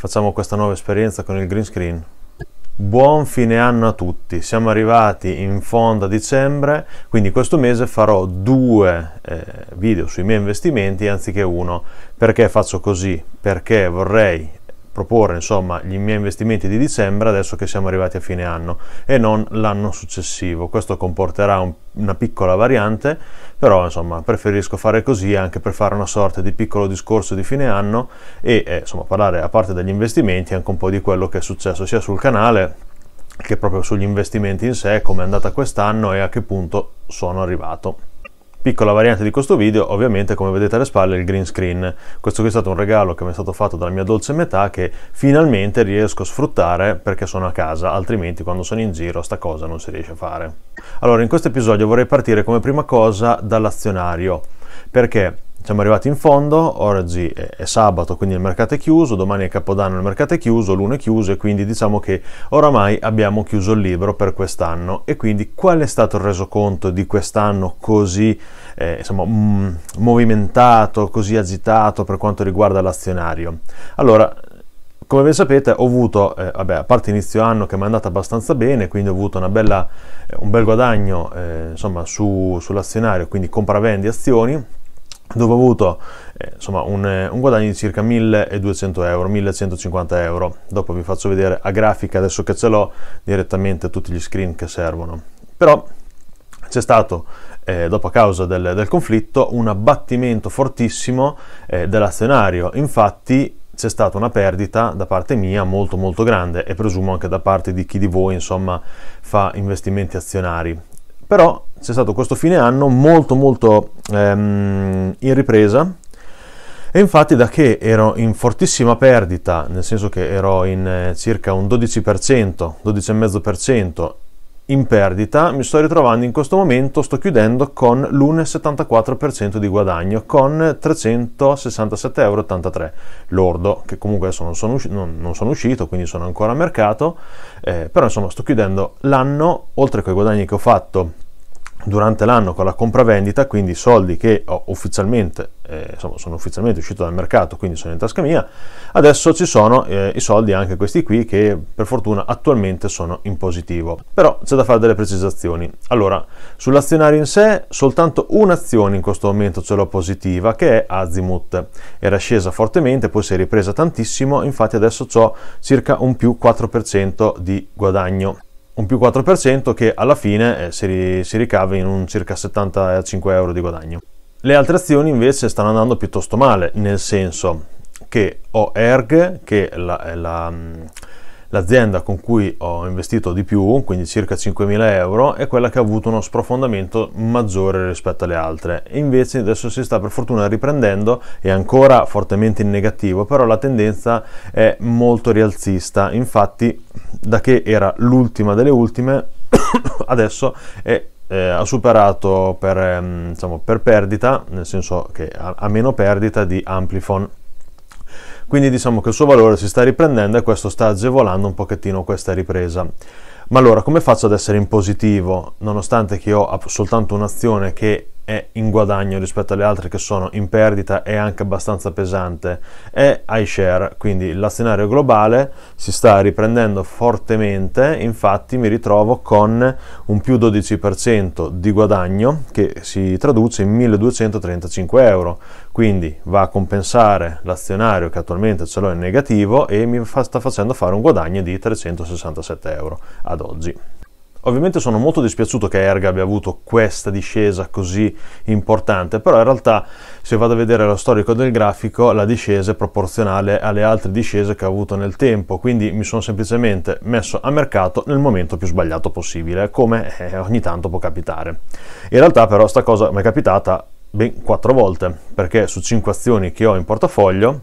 facciamo questa nuova esperienza con il green screen. Buon fine anno a tutti, siamo arrivati in fondo a dicembre, quindi questo mese farò due eh, video sui miei investimenti anziché uno. Perché faccio così? Perché vorrei proporre insomma, i miei investimenti di dicembre adesso che siamo arrivati a fine anno e non l'anno successivo. Questo comporterà un, una piccola variante, però insomma, preferisco fare così anche per fare una sorta di piccolo discorso di fine anno e eh, insomma, parlare a parte degli investimenti anche un po' di quello che è successo sia sul canale che proprio sugli investimenti in sé, come è andata quest'anno e a che punto sono arrivato. Piccola variante di questo video, ovviamente come vedete alle spalle il green screen. Questo qui è stato un regalo che mi è stato fatto dalla mia dolce metà che finalmente riesco a sfruttare perché sono a casa, altrimenti quando sono in giro sta cosa non si riesce a fare. Allora in questo episodio vorrei partire come prima cosa dall'azionario perché siamo arrivati in fondo, oggi è sabato quindi il mercato è chiuso, domani è Capodanno il mercato è chiuso, l'uno è chiuso e quindi diciamo che oramai abbiamo chiuso il libro per quest'anno e quindi qual è stato il resoconto di quest'anno così eh, insomma, mh, mm, movimentato, così agitato per quanto riguarda l'azionario? Allora, come ben sapete ho avuto, eh, vabbè, a parte inizio anno che mi è andata abbastanza bene, quindi ho avuto bella, eh, un bel guadagno eh, insomma, su, sull'azionario, quindi compravendi azioni, dove ho avuto eh, insomma, un, eh, un, guadagno di circa 1200 euro, 1150 euro. Dopo vi faccio vedere a grafica, adesso che ce l'ho, direttamente tutti gli screen che servono. Però c'è stato, eh, dopo a causa del, del, conflitto, un abbattimento fortissimo eh, dell'azionario. Infatti c'è stata una perdita da parte mia molto molto grande e presumo anche da parte di chi di voi insomma fa investimenti azionari però c'è stato questo fine anno molto molto ehm, in ripresa e infatti da che ero in fortissima perdita, nel senso che ero in eh, circa un 12%, 12,5% in perdita, mi sto ritrovando in questo momento, sto chiudendo con l'1,74% di guadagno, con 367,83 euro lordo, che comunque adesso non sono, usci- non, non sono uscito, quindi sono ancora a mercato, eh, però insomma sto chiudendo l'anno, oltre che i guadagni che ho fatto durante l'anno con la compravendita, quindi soldi che ho ufficialmente eh, insomma, sono ufficialmente uscito dal mercato, quindi sono in tasca mia. Adesso ci sono eh, i soldi, anche questi qui, che per fortuna attualmente sono in positivo. Però c'è da fare delle precisazioni. Allora, sull'azionario in sé, soltanto un'azione in questo momento ce l'ho positiva, che è Azimut. Era scesa fortemente, poi si è ripresa tantissimo, infatti adesso ho circa un più 4% di guadagno un più 4% che alla fine eh, si, ricava in un circa 75 euro di guadagno. Le altre azioni invece stanno andando piuttosto male, nel senso che ho ERG, che è la mm, l'azienda con cui ho investito di più, quindi circa 5.000 euro, è quella che ha avuto uno sprofondamento maggiore rispetto alle altre. Invece adesso si sta per fortuna riprendendo, è ancora fortemente in negativo, però la tendenza è molto rialzista. Infatti, da che era l'ultima delle ultime, adesso è eh, ha superato per, diciamo, per, perdita, nel senso che ha, ha meno perdita di Amplifon quindi diciamo che il suo valore si sta riprendendo e questo sta agevolando un pochettino questa ripresa. Ma allora come faccio ad essere in positivo nonostante che io ho soltanto un'azione che è in guadagno rispetto alle altre che sono in perdita e anche abbastanza pesante è iShare, quindi l'azionario globale si sta riprendendo fortemente, infatti mi ritrovo con un più 12% di guadagno che si traduce in 1235 euro, quindi va a compensare l'azionario che attualmente ce l'ho in negativo e mi fa, sta facendo fare un guadagno di 367 euro ad oggi. Ovviamente sono molto dispiaciuto che Erga abbia avuto questa discesa così importante, però in realtà se vado a vedere lo storico del grafico la discesa è proporzionale alle altre discese che ho avuto nel tempo, quindi mi sono semplicemente messo a mercato nel momento più sbagliato possibile, come eh, ogni tanto può capitare. In realtà però sta cosa mi è capitata ben quattro volte, perché su 5 azioni che ho in portafoglio,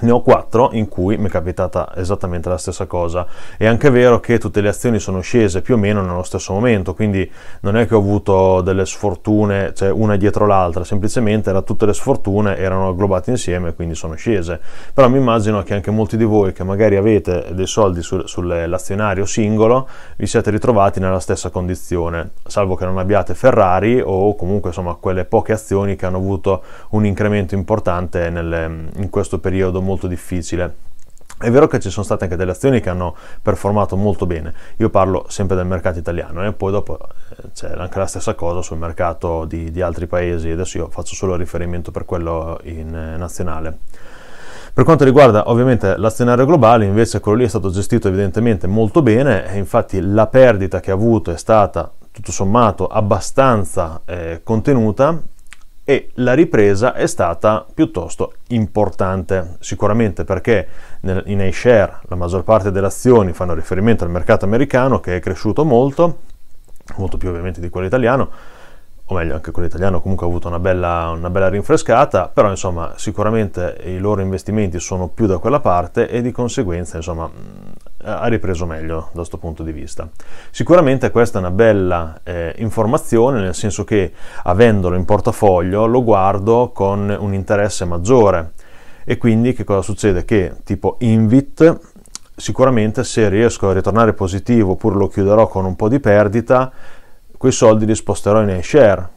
ne ho quattro in cui mi è capitata esattamente la stessa cosa. È anche vero che tutte le azioni sono scese più o meno nello stesso momento, quindi non è che ho avuto delle sfortune, cioè una dietro l'altra, semplicemente era, tutte le sfortune erano agglobate insieme, quindi sono scese. Però mi immagino che anche molti di voi che magari avete dei soldi sull'azionario singolo, vi siete ritrovati nella stessa condizione, salvo che non abbiate Ferrari o comunque insomma quelle poche azioni che hanno avuto un incremento importante nelle, in questo periodo molto difficile. È vero che ci sono state anche delle azioni che hanno performato molto bene, io parlo sempre del mercato italiano e poi dopo eh, c'è anche la stessa cosa sul mercato di, di altri paesi, adesso io faccio solo riferimento per quello in, eh, nazionale. Per quanto riguarda ovviamente l'azionario globale, invece quello lì è stato gestito evidentemente molto bene e infatti la perdita che ha avuto è stata tutto sommato abbastanza eh, contenuta e la ripresa è stata piuttosto importante, sicuramente perché in A-Share la maggior parte delle azioni fanno riferimento al mercato americano che è cresciuto molto, molto più ovviamente di quello italiano, o meglio anche quello italiano comunque ha avuto una bella, una bella rinfrescata, però insomma sicuramente i loro investimenti sono più da quella parte e di conseguenza insomma eh, ha ripreso meglio da questo punto di vista. Sicuramente questa è una bella eh, informazione, nel senso che avendolo in portafoglio lo guardo con un interesse maggiore. E quindi che cosa succede? Che tipo Invit, sicuramente se riesco a ritornare positivo oppure lo chiuderò con un po' di perdita, quei soldi li sposterò in share,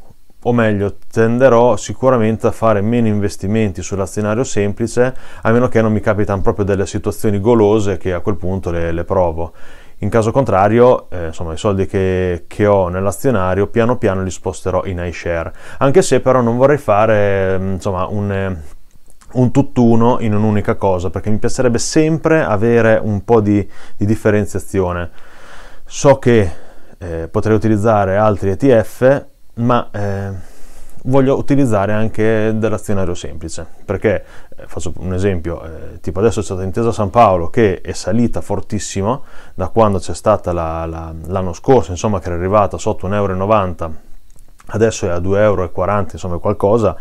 o meglio tenderò sicuramente a fare meno investimenti sull'azionario semplice a meno che non mi capitano proprio delle situazioni golose che a quel punto le, le provo. In caso contrario, eh, insomma, i soldi che, che ho nell'azionario piano piano li sposterò in iShare, anche se però non vorrei fare mm, insomma, un, un tutt'uno in un'unica cosa, perché mi piacerebbe sempre avere un po' di, di differenziazione. So che eh, potrei utilizzare altri ETF, ma eh, voglio utilizzare anche dell'azionario semplice, perché eh, faccio un esempio, eh, tipo adesso c'è stata Intesa San Paolo che è salita fortissimo da quando c'è stata la, la, l'anno scorso, insomma che era arrivata sotto 1,90 euro, adesso è a 2,40 euro, insomma qualcosa,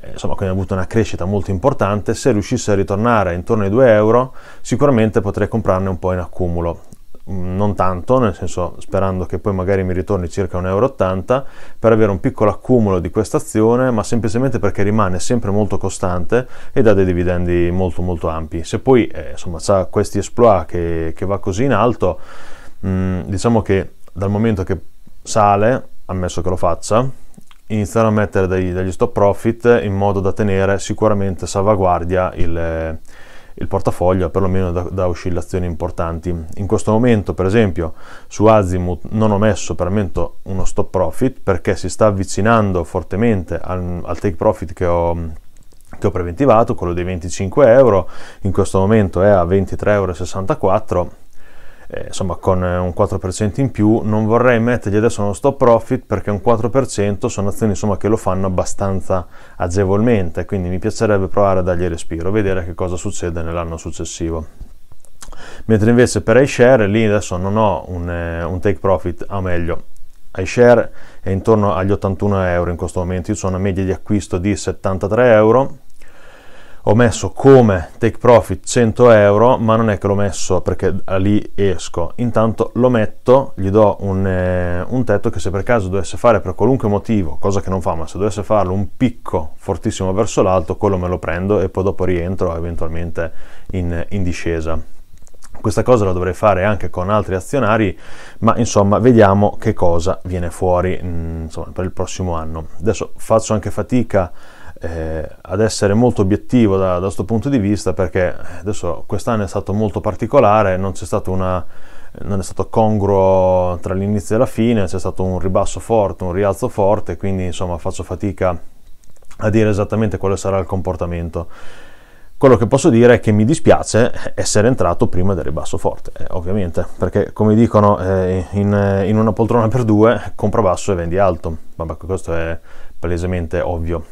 eh, insomma, quindi ha avuto una crescita molto importante, se riuscisse a ritornare intorno ai 2 euro, sicuramente potrei comprarne un po' in accumulo non tanto, nel senso sperando che poi magari mi ritorni circa 1,80 euro, per avere un piccolo accumulo di questa azione, ma semplicemente perché rimane sempre molto costante e dà dei dividendi molto molto ampi. Se poi eh, insomma ha questi exploit che, che, va così in alto, mh, mm, diciamo che dal momento che sale, ammesso che lo faccia, iniziare a mettere dei, degli stop profit in modo da tenere sicuramente salvaguardia il il portafoglio perlomeno da, da, oscillazioni importanti. In questo momento, per esempio, su Azimut non ho messo per momento uno stop profit perché si sta avvicinando fortemente al, al take profit che ho, che ho preventivato, quello dei 25 euro, in questo momento è a 23,64 euro eh, insomma con eh, un 4% in più, non vorrei mettergli adesso uno stop profit perché un 4% sono azioni insomma, che lo fanno abbastanza agevolmente, quindi mi piacerebbe provare a dargli respiro, vedere che cosa succede nell'anno successivo mentre invece per iShare lì adesso non ho un, eh, un take profit, o ah, meglio iShare è intorno agli 81 euro in questo momento, io ho una media di acquisto di 73 euro ho messo come take profit 100 euro, ma non è che l'ho messo perché da lì esco. Intanto lo metto, gli do un, eh, un, tetto che se per caso dovesse fare per qualunque motivo, cosa che non fa, ma se dovesse farlo un picco fortissimo verso l'alto, quello me lo prendo e poi dopo rientro eventualmente in, in discesa. Questa cosa la dovrei fare anche con altri azionari, ma insomma vediamo che cosa viene fuori mm, insomma, per il prossimo anno. Adesso faccio anche fatica eh, ad essere molto obiettivo da questo punto di vista perché eh, adesso quest'anno è stato molto particolare, non c'è stata una non è stato congruo tra l'inizio e la fine, c'è stato un ribasso forte, un rialzo forte, quindi insomma faccio fatica a dire esattamente quale sarà il comportamento. Quello che posso dire è che mi dispiace essere entrato prima del ribasso forte, eh, ovviamente, perché come dicono eh, in, in, una poltrona per due, compra basso e vendi alto, vabbè questo è palesemente ovvio.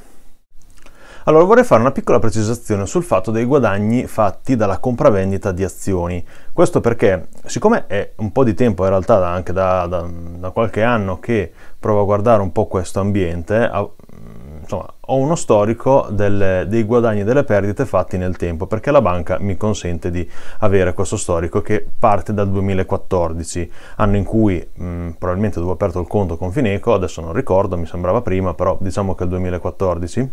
Allora vorrei fare una piccola precisazione sul fatto dei guadagni fatti dalla compravendita di azioni. Questo perché, siccome è un po' di tempo in realtà, anche da, da, da qualche anno che provo a guardare un po' questo ambiente, insomma, ho uno storico delle, dei guadagni e delle perdite fatti nel tempo, perché la banca mi consente di avere questo storico che parte dal 2014, anno in cui mh, probabilmente dopo aperto il conto con Fineco, adesso non ricordo, mi sembrava prima, però diciamo che è il 2014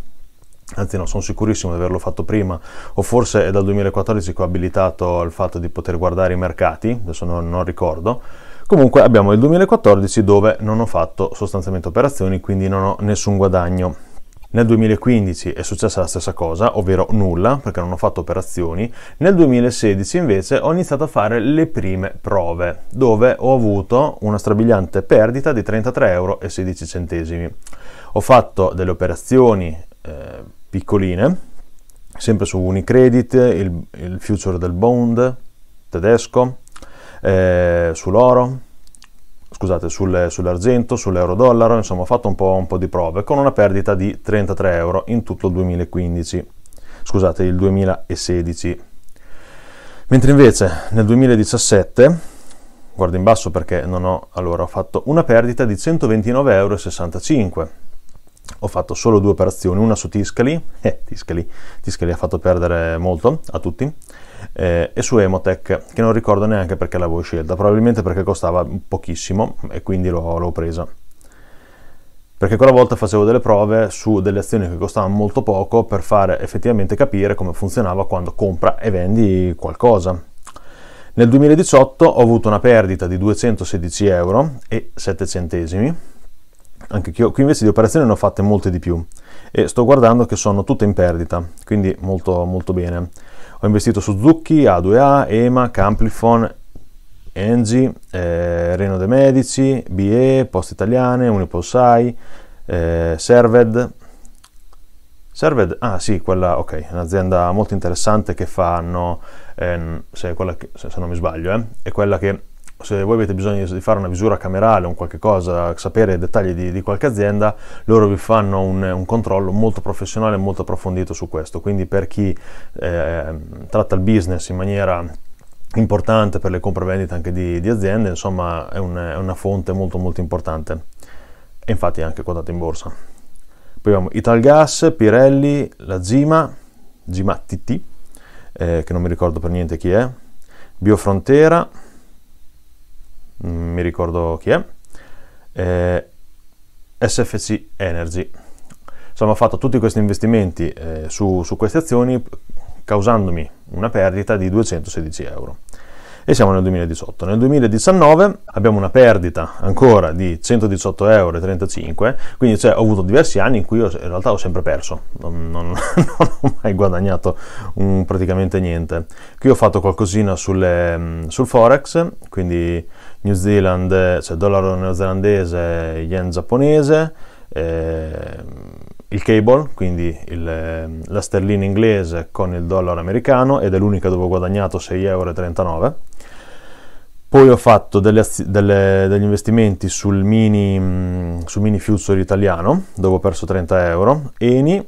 anzi no, sono sicurissimo di averlo fatto prima, o forse è dal 2014 che ho abilitato il fatto di poter guardare i mercati, adesso non, non ricordo. Comunque abbiamo il 2014 dove non ho fatto sostanzialmente operazioni, quindi non ho nessun guadagno. Nel 2015 è successa la stessa cosa, ovvero nulla, perché non ho fatto operazioni. Nel 2016 invece ho iniziato a fare le prime prove, dove ho avuto una strabiliante perdita di 33,16 euro. Ho fatto delle operazioni eh, piccoline, sempre su Unicredit, il, il future del bond tedesco, eh, sull'oro, scusate, sul, sull'argento, sull'euro-dollaro, insomma ho fatto un po', un po' di prove con una perdita di 33 euro in tutto il 2015, scusate, il 2016. Mentre invece nel 2017, guardo in basso perché non ho, allora ho fatto una perdita di 129,65 euro ho fatto solo due operazioni, una su Tiscali, eh, Tiscali, Tiscali ha fatto perdere molto a tutti, eh, e su Emotech, che non ricordo neanche perché l'avevo scelta, probabilmente perché costava pochissimo e quindi l'ho, l'ho presa. Perché quella volta facevo delle prove su delle azioni che costavano molto poco per fare effettivamente capire come funzionava quando compra e vendi qualcosa. Nel 2018 ho avuto una perdita di 216 euro e 7 centesimi anche io qui invece di operazioni ne ho fatte molte di più e sto guardando che sono tutte in perdita, quindi molto, molto bene. Ho investito su Zucchi, A2A, EMA, Camplifon, Engie, eh, Reno De Medici, BE, Poste Italiane, Unipolsai, eh, Served. Served, ah sì, quella, ok, un'azienda molto interessante che fanno, ehm, se, che, se, se, non mi sbaglio, eh, è quella che se voi avete bisogno di fare una misura camerale o qualche cosa, sapere dettagli di, di qualche azienda, loro vi fanno un, un, controllo molto professionale e molto approfondito su questo. Quindi per chi eh, tratta il business in maniera importante per le compravendite anche di, di aziende, insomma è, un, è, una fonte molto molto importante. E infatti è anche quotata in borsa. Poi abbiamo Italgas, Pirelli, la Zima, Zima TT, eh, che non mi ricordo per niente chi è, Biofrontera, Mm, mi ricordo chi è, eh, SFC Energy. Insomma, ho fatto tutti questi investimenti eh, su, su queste azioni causandomi una perdita di 216 euro e siamo nel 2018. Nel 2019 abbiamo una perdita ancora di 118,35 euro, quindi cioè, ho avuto diversi anni in cui ho, in realtà ho sempre perso, non, non, non ho mai guadagnato un, praticamente niente. Qui ho fatto qualcosina sulle, sul forex, quindi New Zealand, cioè dollaro neozelandese, yen giapponese, eh, il cable, quindi il, ehm, la sterlina inglese con il dollaro americano ed è l'unica dove ho guadagnato 6,39 euro. Poi ho fatto delle, delle, degli investimenti sul mini, sul mini future italiano, dove ho perso 30 euro, Eni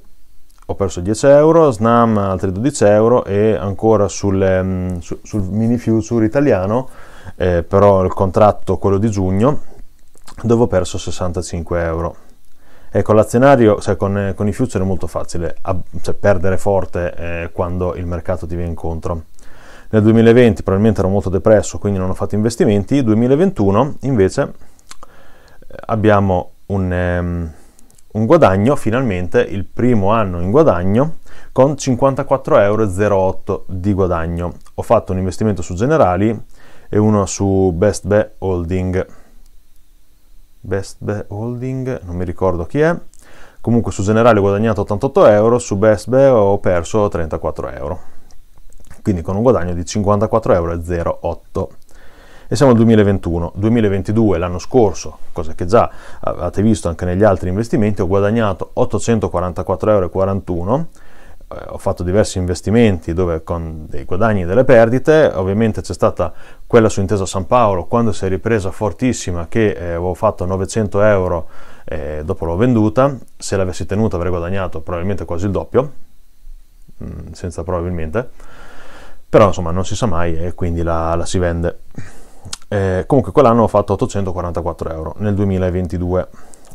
ho perso 10 euro, Snam altri 12 euro e ancora sul, su, sul mini futures italiano, eh, però il contratto, quello di giugno, dove ho perso 65 euro. Eh, con l'azionario cioè, con, eh, con, i future è molto facile, a, cioè, perdere forte eh, quando il mercato ti va incontro. Nel 2020 probabilmente ero molto depresso, quindi non ho fatto investimenti. Nel 2021 invece abbiamo un, um, un, guadagno, finalmente il primo anno in guadagno, con 54,08 euro di guadagno. Ho fatto un investimento su Generali e uno su Best Buy Holding Best Bear Holding, non mi ricordo chi è. Comunque su generale ho guadagnato 88 euro, su Best Bear ho perso 34 euro. Quindi con un guadagno di 54,08 euro. E siamo al 2021. 2022, l'anno scorso, cosa che già avete visto anche negli altri investimenti, ho guadagnato 844,41 euro eh, ho fatto diversi investimenti dove con dei guadagni e delle perdite, ovviamente c'è stata quella su Intesa San Paolo quando si è ripresa fortissima che eh, avevo fatto 900 euro eh, dopo l'ho venduta, se l'avessi tenuta avrei guadagnato probabilmente quasi il doppio, mh, mm, senza probabilmente, però insomma non si sa mai e quindi la, la si vende. Eh, comunque quell'anno ho fatto 844 euro nel 2022,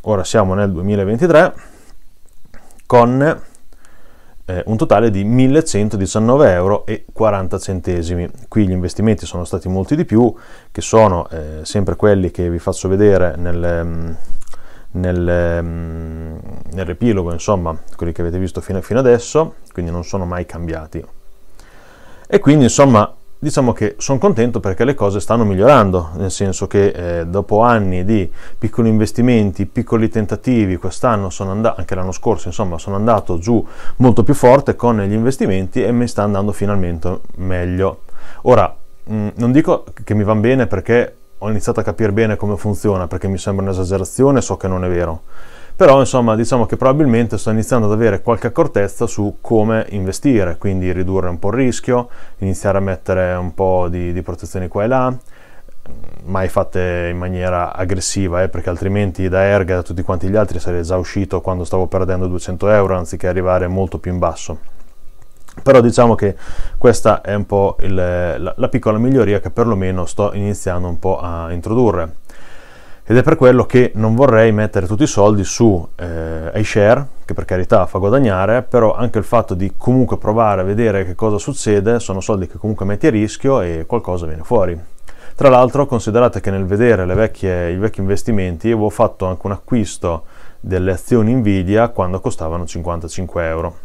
ora siamo nel 2023 con eh, un totale di 1119,40 euro. Qui gli investimenti sono stati molti di più, che sono eh, sempre quelli che vi faccio vedere nel, ehm, nel, ehm, nel riepilogo, insomma, quelli che avete visto fino, fino adesso, quindi non sono mai cambiati. E quindi, insomma, diciamo che sono contento perché le cose stanno migliorando, nel senso che eh, dopo anni di piccoli investimenti, piccoli tentativi, quest'anno sono andato, anche l'anno scorso insomma, sono andato giù molto più forte con gli investimenti e mi sta andando finalmente meglio. Ora, mh, non dico che mi va bene perché ho iniziato a capire bene come funziona, perché mi sembra un'esagerazione, so che non è vero però insomma diciamo che probabilmente sto iniziando ad avere qualche accortezza su come investire, quindi ridurre un po' il rischio, iniziare a mettere un po' di, di protezioni qua e là, mm, mai fatte in maniera aggressiva, eh, perché altrimenti da Erga e da tutti quanti gli altri sarei già uscito quando stavo perdendo 200 euro anziché arrivare molto più in basso. Però diciamo che questa è un po' il, la, la piccola miglioria che perlomeno sto iniziando un po' a introdurre ed è per quello che non vorrei mettere tutti i soldi su eh, iShare, che per carità fa guadagnare, però anche il fatto di comunque provare a vedere che cosa succede sono soldi che comunque metti a rischio e qualcosa viene fuori. Tra l'altro considerate che nel vedere vecchie, i vecchi investimenti avevo fatto anche un acquisto delle azioni Nvidia quando costavano 55 euro.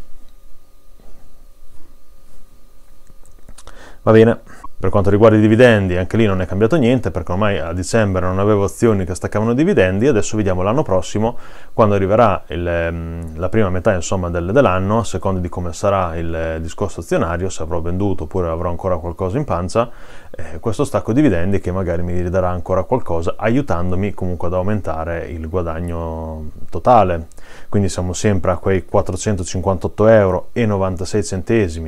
Va bene. Per quanto riguarda i dividendi, anche lì non è cambiato niente perché ormai a dicembre non avevo azioni che staccavano dividendi, adesso vediamo l'anno prossimo quando arriverà il, mm, la prima metà insomma, del, dell'anno, a seconda di come sarà il discorso azionario, se avrò venduto oppure avrò ancora qualcosa in pancia, eh, questo stacco dividendi che magari mi ridarà ancora qualcosa aiutandomi comunque ad aumentare il guadagno totale quindi siamo sempre a quei 458,96 euro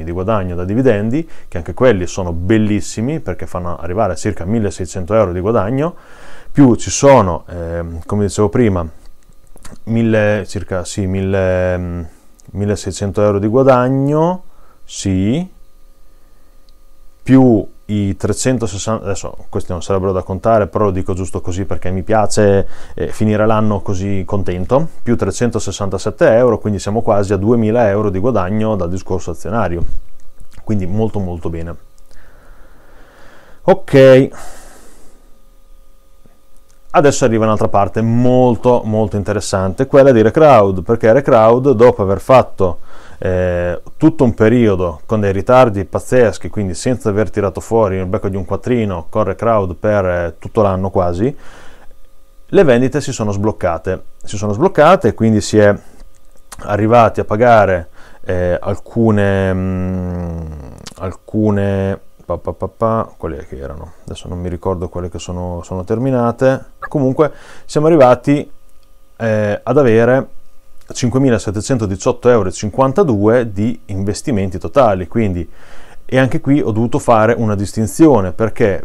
di guadagno da dividendi che anche quelli sono bellissimi perché fanno arrivare a circa 1600 euro di guadagno più ci sono eh, come dicevo prima mille, circa sì, mille, 1600 mm, euro di guadagno sì più i 360 adesso questi non sarebbero da contare però lo dico giusto così perché mi piace eh, finire l'anno così contento più 367 euro quindi siamo quasi a 2000 euro di guadagno dal discorso azionario quindi molto molto bene ok Adesso arriva un'altra parte molto molto interessante, quella di Recrowd, perché Recrowd dopo aver fatto eh, tutto un periodo con dei ritardi pazzeschi, quindi senza aver tirato fuori il becco di un quattrino con Recrowd per eh, tutto l'anno quasi, le vendite si sono sbloccate. Si sono sbloccate, e quindi si è arrivati a pagare eh, alcune, mh, mm, alcune pa, pa, pa, pa, quali che erano? Adesso non mi ricordo quelle che sono, sono terminate. Comunque siamo arrivati eh, ad avere 5.718,52 euro di investimenti totali, quindi e anche qui ho dovuto fare una distinzione perché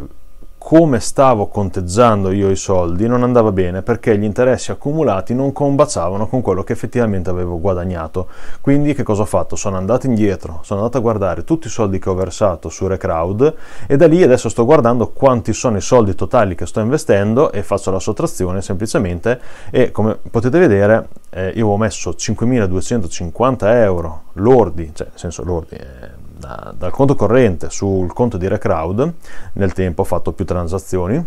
come stavo conteggiando io i soldi non andava bene perché gli interessi accumulati non combaciavano con quello che effettivamente avevo guadagnato. Quindi che cosa ho fatto? Sono andato indietro, sono andato a guardare tutti i soldi che ho versato su Recrowd e da lì adesso sto guardando quanti sono i soldi totali che sto investendo e faccio la sottrazione semplicemente e come potete vedere eh, io ho messo 5.250 euro lordi, cioè nel senso lordi... Eh, da, dal conto corrente sul conto di Recrowd, nel tempo ho fatto più transazioni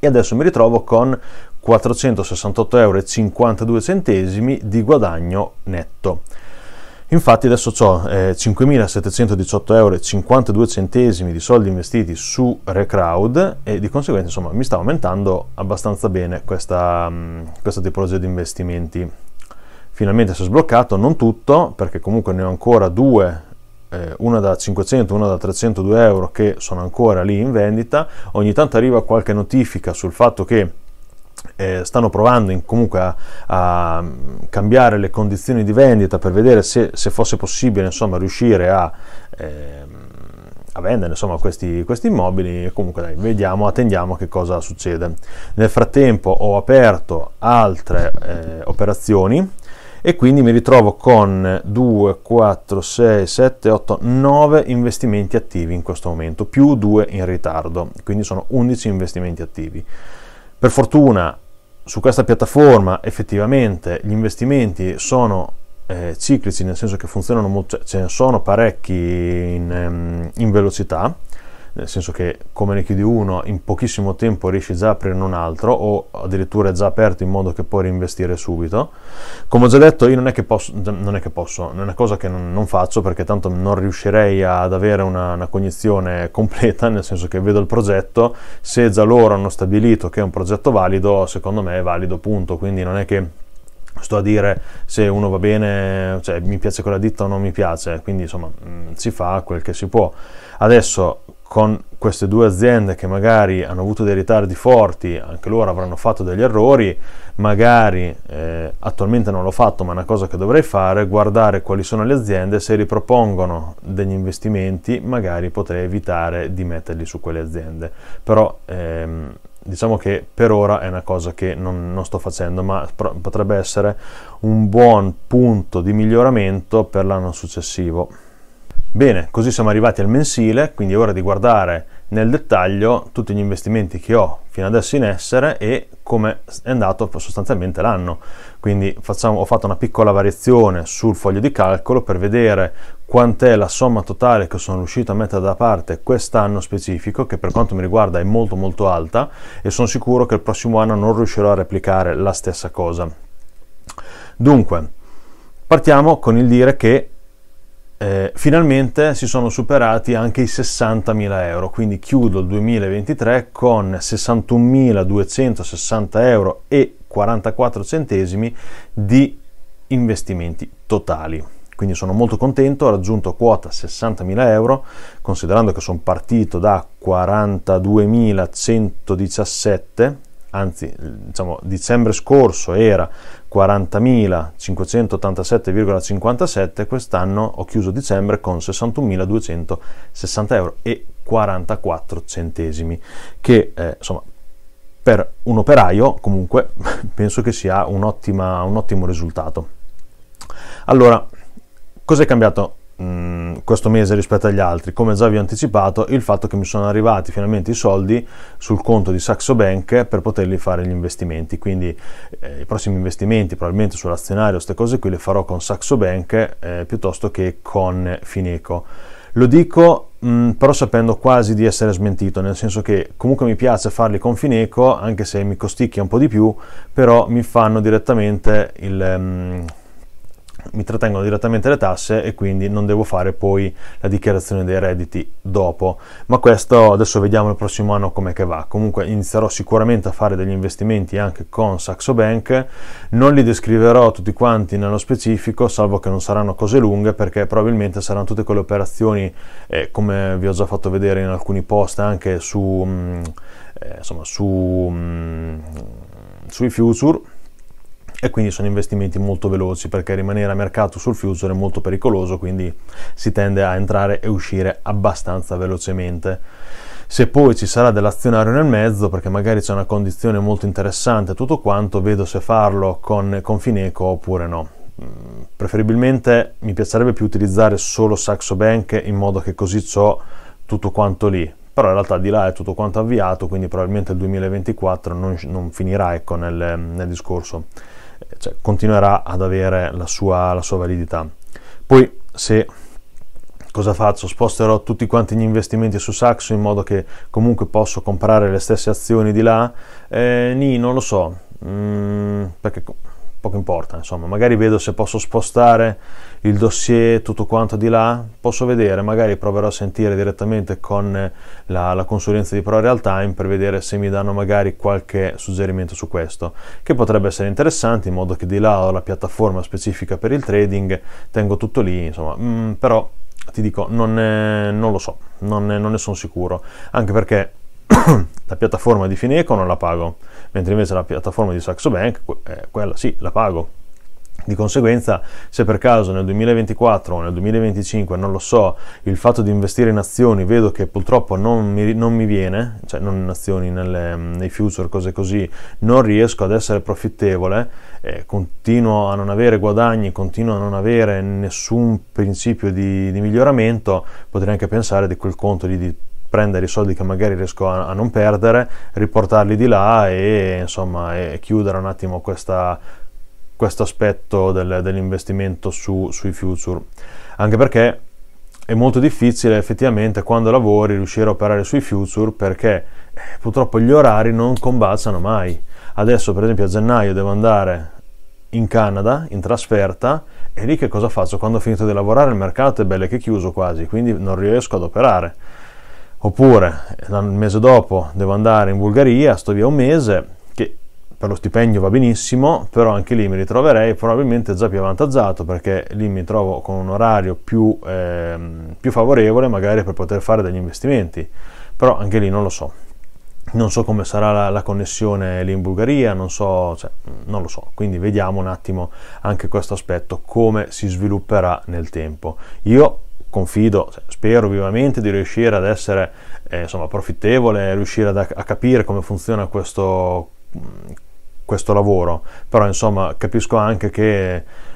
e adesso mi ritrovo con 468,52 euro di guadagno netto. Infatti adesso ho eh, 5.718,52 euro di soldi investiti su Recrowd e di conseguenza insomma, mi sta aumentando abbastanza bene questa, mm, questa tipologia di investimenti. Finalmente si è sbloccato, non tutto, perché comunque ne ho ancora due eh, una da 500, una da 302 euro che sono ancora lì in vendita, ogni tanto arriva qualche notifica sul fatto che eh, stanno provando in, comunque a, a, mm, cambiare le condizioni di vendita per vedere se, se fosse possibile insomma, riuscire a... Ehm, a vendere insomma, questi, questi, immobili comunque dai, vediamo attendiamo che cosa succede nel frattempo ho aperto altre eh, operazioni e quindi mi ritrovo con 2, 4, 6, 7, 8, 9 investimenti attivi in questo momento, più 2 in ritardo, quindi sono 11 investimenti attivi. Per fortuna su questa piattaforma effettivamente gli investimenti sono eh, ciclici, nel senso che funzionano molto, cioè, ce ne sono parecchi in, ehm, in velocità, nel senso che come ne chiudi uno in pochissimo tempo riesci già a aprirne un altro o addirittura è già aperto in modo che puoi reinvestire subito. Come ho già detto io non è che posso, non è, che posso, è una cosa che non, non, faccio perché tanto non riuscirei ad avere una, una cognizione completa, nel senso che vedo il progetto, se già loro hanno stabilito che è un progetto valido, secondo me è valido punto, quindi non è che sto a dire se uno va bene, cioè mi piace quella ditta o non mi piace, quindi insomma mm, si fa quel che si può. Adesso con queste due aziende che magari hanno avuto dei ritardi forti, anche loro avranno fatto degli errori, magari eh, attualmente non l'ho fatto, ma è una cosa che dovrei fare, guardare quali sono le aziende, se ripropongono degli investimenti, magari potrei evitare di metterli su quelle aziende. Però ehm, diciamo che per ora è una cosa che non, non, sto facendo, ma potrebbe essere un buon punto di miglioramento per l'anno successivo. Bene, così siamo arrivati al mensile, quindi è ora di guardare nel dettaglio tutti gli investimenti che ho fino adesso in essere e come è andato sostanzialmente l'anno. Quindi facciamo, ho fatto una piccola variazione sul foglio di calcolo per vedere quant'è la somma totale che sono riuscito a mettere da parte quest'anno specifico, che per quanto mi riguarda è molto molto alta e sono sicuro che il prossimo anno non riuscirò a replicare la stessa cosa. Dunque, partiamo con il dire che eh, finalmente si sono superati anche i 60.000 euro, quindi chiudo il 2023 con 61.260 euro e 44 centesimi di investimenti totali. Quindi sono molto contento, ho raggiunto quota 60.000 euro, considerando che sono partito da 42.117 anzi diciamo dicembre scorso era 40.587,57, quest'anno ho chiuso dicembre con 61.260 euro e 44 centesimi, che eh, insomma per un operaio comunque penso che sia un, ottima, un ottimo risultato. Allora, cos'è cambiato Mm, questo mese rispetto agli altri, come già vi ho anticipato, il fatto che mi sono arrivati finalmente i soldi sul conto di Saxo Bank per poterli fare gli investimenti. Quindi eh, i prossimi investimenti, probabilmente sull'azionario, queste cose qui le farò con Saxo Bank eh, piuttosto che con Fineco. Lo dico mh, mm, però sapendo quasi di essere smentito, nel senso che comunque mi piace farli con Fineco, anche se mi costicchia un po' di più, però mi fanno direttamente il, mh, mm, mi trattengono direttamente le tasse e quindi non devo fare poi la dichiarazione dei redditi dopo. Ma questo adesso vediamo il prossimo anno come che va. Comunque inizierò sicuramente a fare degli investimenti anche con Saxo Bank, non li descriverò tutti quanti nello specifico, salvo che non saranno cose lunghe perché probabilmente saranno tutte quelle operazioni eh, come vi ho già fatto vedere in alcuni post anche su mh, mm, eh, insomma su mh, mm, sui future e quindi sono investimenti molto veloci perché rimanere a mercato sul future è molto pericoloso, quindi si tende a entrare e uscire abbastanza velocemente. Se poi ci sarà dell'azionario nel mezzo, perché magari c'è una condizione molto interessante, tutto quanto, vedo se farlo con, con Fineco oppure no mm, preferibilmente mi piacerebbe più utilizzare solo Saxo Bank in modo che così ho tutto quanto lì però in realtà di là è tutto quanto avviato quindi probabilmente il 2024 non, non finirà ecco, nel, nel discorso cioè, continuerà ad avere la sua, la sua validità. Poi se cosa faccio? Sposterò tutti quanti gli investimenti su Saxo in modo che comunque posso comprare le stesse azioni di là? Eh, nì, non lo so, mm, perché poco importa, insomma, magari vedo se posso spostare il dossier tutto quanto di là, posso vedere, magari proverò a sentire direttamente con eh, la, la consulenza di Pro Real Time per vedere se mi danno magari qualche suggerimento su questo, che potrebbe essere interessante in modo che di là ho la piattaforma specifica per il trading, tengo tutto lì, insomma, mh, mm, però ti dico, non, è, eh, non lo so, non, è, non ne sono sicuro, anche perché la piattaforma di Fineco non la pago, mentre invece la piattaforma di Saxo Bank, eh, quella sì, la pago. Di conseguenza, se per caso nel 2024 o nel 2025, non lo so, il fatto di investire in azioni vedo che purtroppo non mi, non mi viene, cioè non in azioni, nelle, nei future, cose così, non riesco ad essere profittevole, eh, continuo a non avere guadagni, continuo a non avere nessun principio di, di miglioramento, potrei anche pensare di quel conto lì di prendere i soldi che magari riesco a, a non perdere, riportarli di là e, insomma, e chiudere un attimo questo aspetto del, dell'investimento su, sui future. Anche perché è molto difficile effettivamente quando lavori riuscire a operare sui future perché eh, purtroppo gli orari non combaciano mai. Adesso per esempio a gennaio devo andare in Canada in trasferta e lì che cosa faccio? Quando ho finito di lavorare il mercato è bello che chiuso quasi, quindi non riesco ad operare oppure il mese dopo devo andare in Bulgaria, sto via un mese, che per lo stipendio va benissimo, però anche lì mi ritroverei probabilmente già più avvantaggiato perché lì mi trovo con un orario più, eh, più favorevole magari per poter fare degli investimenti, però anche lì non lo so. Non so come sarà la, la connessione lì in Bulgaria, non so, cioè, non lo so, quindi vediamo un attimo anche questo aspetto come si svilupperà nel tempo. Io confido, cioè, spero vivamente di riuscire ad essere eh, insomma, profittevole, riuscire ad, a capire come funziona questo, questo lavoro, però insomma capisco anche che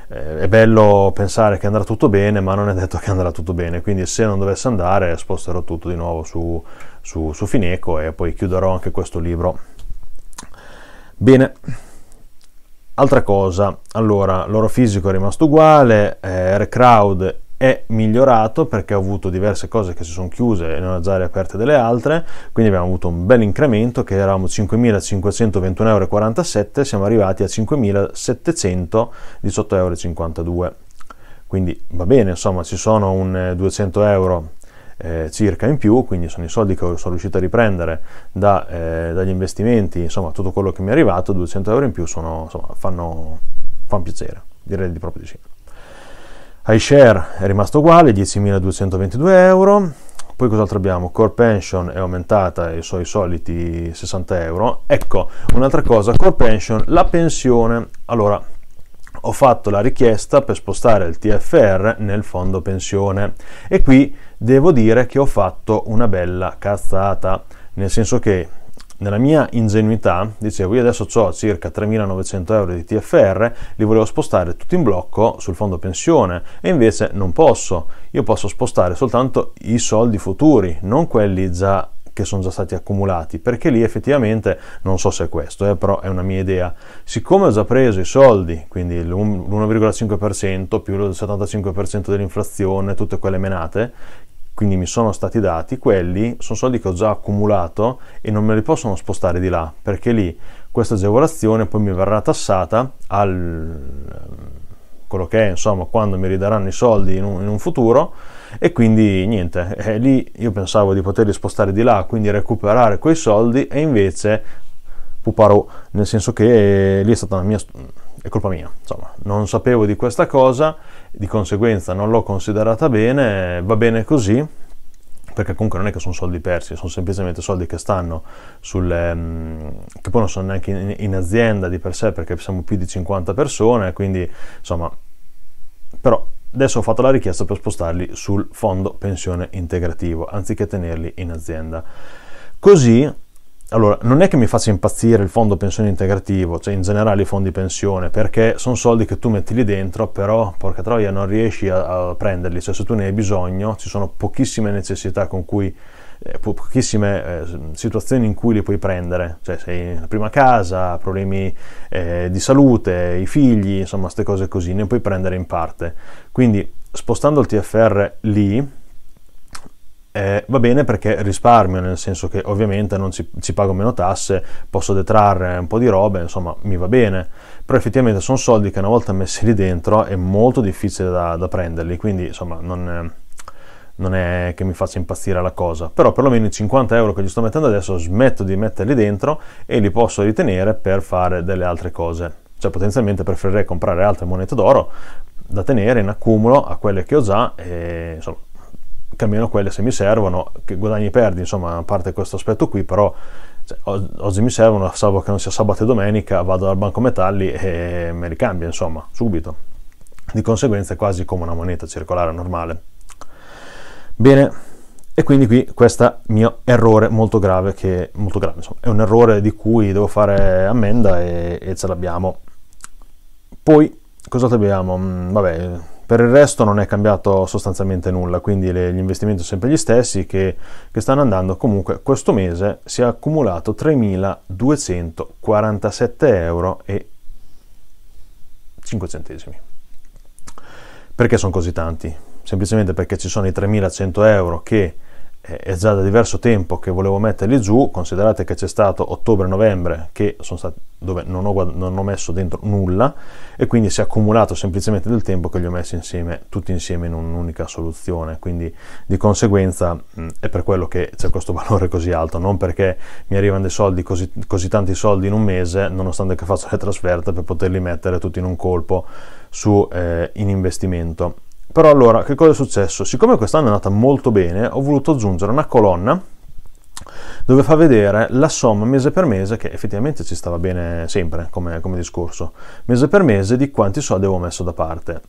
eh, è bello pensare che andrà tutto bene, ma non è detto che andrà tutto bene. Quindi, se non dovesse andare, sposterò tutto di nuovo su, su, su Fineco e poi chiuderò anche questo libro. Bene. Altra cosa, allora, l'oro fisico è rimasto uguale, eh, Recrowd è migliorato perché ho avuto diverse cose che si sono chiuse e non ho già riaperte delle altre, quindi abbiamo avuto un bel incremento che eravamo 5.521,47 euro, siamo arrivati a 5.718,52 euro. Quindi va bene, insomma ci sono un 200 eh, euro eh, circa in più, quindi sono i soldi che sono riuscito a riprendere da, eh, dagli investimenti, insomma tutto quello che mi è arrivato, 200 euro in più sono, insomma, fanno, fanno piacere, direi di proprio di sì iShare è rimasto uguale, 10.222 euro. Poi cos'altro abbiamo? Core Pension è aumentata ai suoi soliti 60 euro. Ecco, un'altra cosa, Core Pension, la pensione. Allora, ho fatto la richiesta per spostare il TFR nel fondo pensione e qui devo dire che ho fatto una bella cazzata, nel senso che nella mia ingenuità dicevo io adesso ho circa 3.900 euro di TFR, li volevo spostare tutti in blocco sul fondo pensione e invece non posso. Io posso spostare soltanto i soldi futuri, non quelli già che sono già stati accumulati, perché lì effettivamente non so se è questo, eh, però è una mia idea. Siccome ho già preso i soldi, quindi l'1,5% più il 75% dell'inflazione, tutte quelle menate, quindi mi sono stati dati, quelli sono soldi che ho già accumulato e non me li possono spostare di là, perché lì questa agevolazione poi mi verrà tassata al quello che è, insomma, quando mi ridaranno i soldi in un, in un futuro e quindi niente, eh, lì io pensavo di poterli spostare di là, quindi recuperare quei soldi e invece puparo, nel senso che lì è stata una mia è colpa mia, insomma, non sapevo di questa cosa, di conseguenza non l'ho considerata bene, va bene così, perché comunque non è che sono soldi persi, sono semplicemente soldi che stanno sulle... Mm, che poi non sono neanche in, in azienda di per sé perché siamo più di 50 persone, quindi insomma, però adesso ho fatto la richiesta per spostarli sul fondo pensione integrativo anziché tenerli in azienda. Così allora, non è che mi faccia impazzire il fondo pensione integrativo, cioè in generale i fondi pensione, perché sono soldi che tu metti lì dentro, però porca troia non riesci a, a prenderli, cioè se tu ne hai bisogno ci sono pochissime necessità con cui eh, pochissime eh, situazioni in cui li puoi prendere, cioè sei la prima casa, problemi eh, di salute, i figli, insomma, queste cose così, ne puoi prendere in parte. Quindi spostando il TFR lì, eh, va bene perché risparmio, nel senso che ovviamente non ci, ci, pago meno tasse, posso detrarre un po' di robe, insomma mi va bene, però effettivamente sono soldi che una volta messi lì dentro è molto difficile da, da prenderli, quindi insomma non, non, è che mi faccia impazzire la cosa, però perlomeno i 50 euro che gli sto mettendo adesso smetto di metterli dentro e li posso ritenere per fare delle altre cose, cioè potenzialmente preferirei comprare altre monete d'oro da tenere in accumulo a quelle che ho già e insomma che almeno quelle se mi servono, che guadagni perdi, insomma, a parte questo aspetto qui, però cioè, oggi mi servono, salvo che non sia sabato e domenica, vado dal banco metalli e me li cambio, insomma, subito. Di conseguenza è quasi come una moneta circolare normale. Bene, e quindi qui questo mio errore molto grave, che molto grave, insomma, è un errore di cui devo fare ammenda e, e ce l'abbiamo. Poi, cosa abbiamo? Mm, vabbè, per il resto non è cambiato sostanzialmente nulla, quindi le, gli investimenti sono sempre gli stessi che, che, stanno andando. Comunque questo mese si è accumulato 3.247 euro e 5 centesimi. Perché sono così tanti? Semplicemente perché ci sono i 3.100 euro che è già da diverso tempo che volevo metterli giù, considerate che c'è stato ottobre-novembre che sono stati, dove non ho, non ho, messo dentro nulla e quindi si è accumulato semplicemente del tempo che li ho messi insieme, tutti insieme in un'unica soluzione, quindi di conseguenza mh, è per quello che c'è questo valore così alto, non perché mi arrivano dei soldi, così, così tanti soldi in un mese, nonostante che faccio le trasferte per poterli mettere tutti in un colpo su, eh, in investimento però allora, che cosa è successo? Siccome quest'anno è andata molto bene, ho voluto aggiungere una colonna dove fa vedere la somma mese per mese, che effettivamente ci stava bene sempre come, come discorso, mese per mese di quanti soldi avevo messo da parte.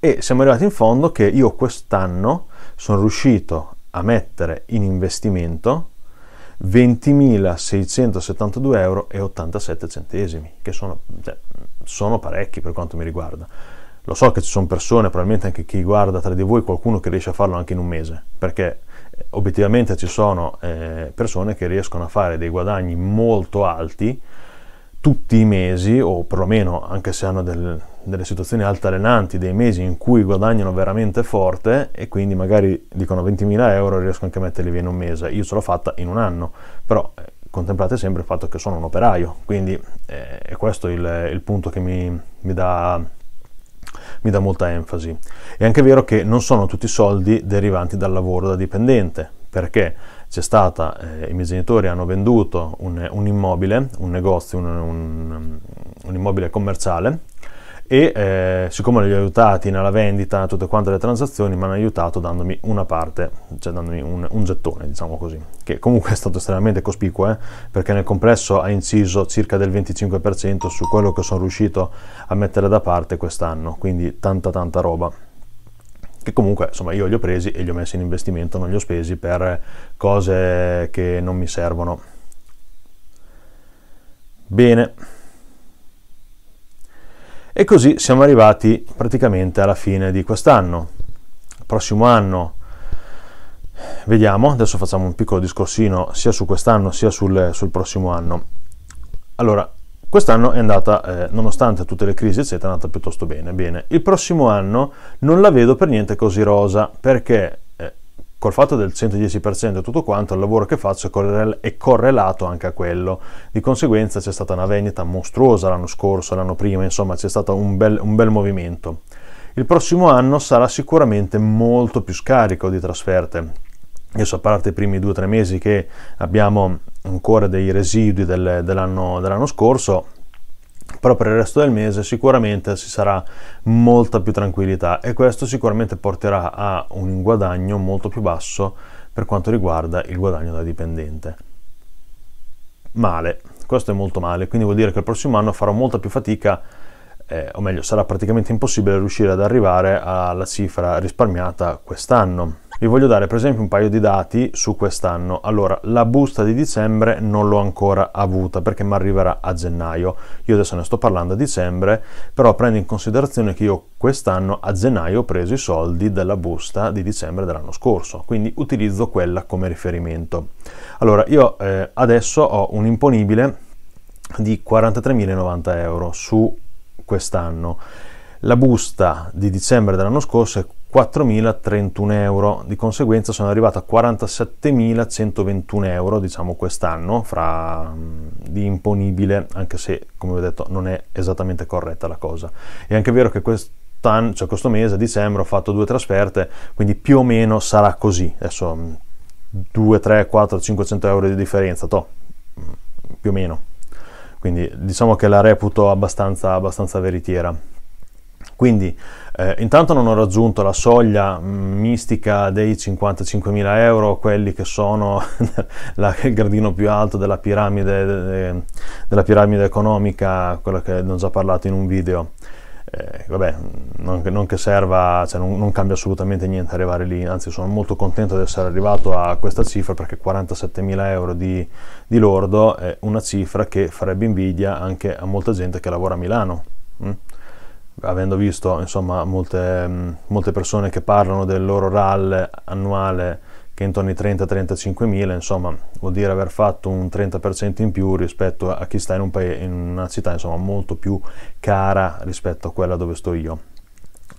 E siamo arrivati in fondo che io quest'anno sono riuscito a mettere in investimento 20.672,87 euro, che sono, cioè, sono parecchi per quanto mi riguarda. Lo so che ci sono persone, probabilmente anche chi guarda tra di voi, qualcuno che riesce a farlo anche in un mese, perché eh, obiettivamente ci sono eh, persone che riescono a fare dei guadagni molto alti tutti i mesi, o perlomeno anche se hanno del, delle situazioni altalenanti, dei mesi in cui guadagnano veramente forte e quindi magari dicono 20.000 euro e riescono anche a metterli via in un mese, io ce l'ho fatta in un anno, però eh, contemplate sempre il fatto che sono un operaio, quindi eh, è questo il, il punto che mi, mi dà mi dà molta enfasi. È anche vero che non sono tutti soldi derivanti dal lavoro da dipendente, perché c'è stata, eh, i miei genitori hanno venduto un, un immobile, un negozio, un, un, un immobile commerciale, e eh, siccome li ho aiutati nella vendita, tutte quante le transazioni, mi hanno aiutato dandomi una parte, cioè dandomi un, un gettone, diciamo così, che comunque è stato estremamente cospicuo, eh, perché nel complesso ha inciso circa del 25% su quello che sono riuscito a mettere da parte quest'anno, quindi tanta tanta roba che comunque insomma io li ho presi e li ho messi in investimento, non li ho spesi per cose che non mi servono. Bene. E così siamo arrivati praticamente alla fine di quest'anno. Il prossimo anno vediamo, adesso facciamo un piccolo discorsino sia su quest'anno sia sul, sul prossimo anno. Allora, quest'anno è andata, eh, nonostante tutte le crisi, eccetera, è andata piuttosto bene. Bene, il prossimo anno non la vedo per niente così rosa, perché col fatto del 110% e tutto quanto, il lavoro che faccio è correlato anche a quello. Di conseguenza c'è stata una vendita mostruosa l'anno scorso, l'anno prima, insomma c'è stato un bel, un bel movimento. Il prossimo anno sarà sicuramente molto più scarico di trasferte. Adesso a parte i primi due o tre mesi che abbiamo ancora dei residui del, dell'anno, dell'anno scorso, però per il resto del mese sicuramente ci sarà molta più tranquillità e questo sicuramente porterà a un guadagno molto più basso per quanto riguarda il guadagno da dipendente. Male, questo è molto male, quindi vuol dire che il prossimo anno farò molta più fatica, eh, o meglio sarà praticamente impossibile riuscire ad arrivare alla cifra risparmiata quest'anno vi voglio dare per esempio un paio di dati su quest'anno. Allora, la busta di dicembre non l'ho ancora avuta perché mi arriverà a gennaio. Io adesso ne sto parlando a dicembre, però prendo in considerazione che io quest'anno a gennaio ho preso i soldi della busta di dicembre dell'anno scorso, quindi utilizzo quella come riferimento. Allora, io eh, adesso ho un imponibile di 43.090 euro su quest'anno. La busta di dicembre dell'anno scorso è 4.031 euro, di conseguenza sono arrivato a 47.121 euro diciamo quest'anno fra, di imponibile, anche se come ho detto non è esattamente corretta la cosa. È anche vero che questo cioè questo mese, dicembre, ho fatto due trasferte, quindi più o meno sarà così. Adesso 2, 3, 4, 500 euro di differenza, toh, più o meno. Quindi diciamo che la reputo abbastanza, abbastanza veritiera. Quindi eh, intanto non ho raggiunto la soglia mm, mistica dei 55.000 euro, quelli che sono la, il gradino più alto della piramide, de, eh, della piramide economica, quella che ne ho già parlato in un video. Eh, vabbè, non, non, che serva, cioè non, non, cambia assolutamente niente arrivare lì, anzi sono molto contento di essere arrivato a questa cifra perché 47.000 euro di, di, lordo è una cifra che farebbe invidia anche a molta gente che lavora a Milano. Mm? avendo visto insomma, molte, molte, persone che parlano del loro RAL annuale che è intorno ai 30-35 mila, insomma, vuol dire aver fatto un 30% in più rispetto a chi sta in, un paese, in una città insomma, molto più cara rispetto a quella dove sto io.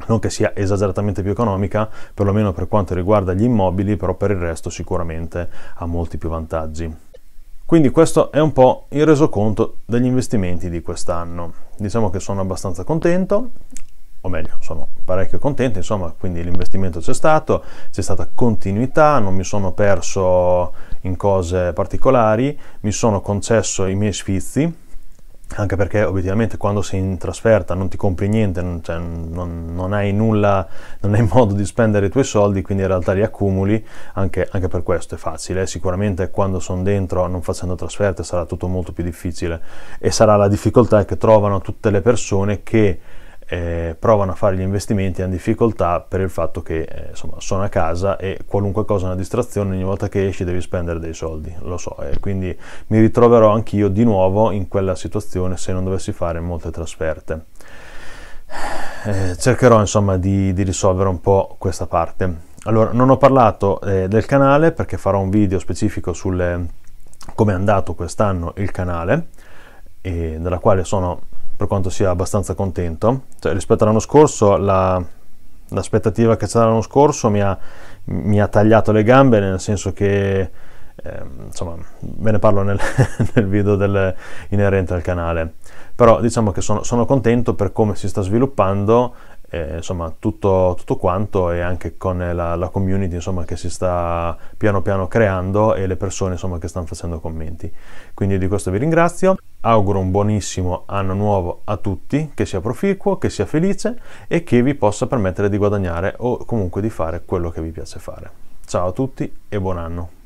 Non che sia esageratamente più economica, perlomeno per quanto riguarda gli immobili, però per il resto sicuramente ha molti più vantaggi. Quindi questo è un po' il resoconto degli investimenti di quest'anno. Diciamo che sono abbastanza contento, o meglio, sono parecchio contento, insomma, quindi l'investimento c'è stato, c'è stata continuità, non mi sono perso in cose particolari, mi sono concesso i miei sfizi, anche perché obiettivamente quando sei in trasferta non ti compri niente, non, cioè, non, non, hai nulla, non hai modo di spendere i tuoi soldi, quindi in realtà li accumuli, anche, anche per questo è facile. Sicuramente quando sono dentro, non facendo trasferte, sarà tutto molto più difficile e sarà la difficoltà che trovano tutte le persone che eh, provano a fare gli investimenti hanno difficoltà per il fatto che eh, insomma, sono a casa e qualunque cosa è una distrazione, ogni volta che esci devi spendere dei soldi, lo so, e eh, quindi mi ritroverò anch'io di nuovo in quella situazione se non dovessi fare molte trasferte. Eh, cercherò insomma di, di, risolvere un po' questa parte. Allora, non ho parlato eh, del canale perché farò un video specifico su come è andato quest'anno il canale, nella quale sono per quanto sia abbastanza contento. Cioè, rispetto all'anno scorso, la, l'aspettativa che c'era l'anno scorso mi ha, mi ha, tagliato le gambe, nel senso che, eh, insomma, ve ne parlo nel, nel video del, inerente al canale. Però diciamo che sono, sono contento per come si sta sviluppando eh, insomma tutto, tutto, quanto e anche con la, la community insomma, che si sta piano piano creando e le persone insomma, che stanno facendo commenti. Quindi di questo vi ringrazio, auguro un buonissimo anno nuovo a tutti, che sia proficuo, che sia felice e che vi possa permettere di guadagnare o comunque di fare quello che vi piace fare. Ciao a tutti e buon anno!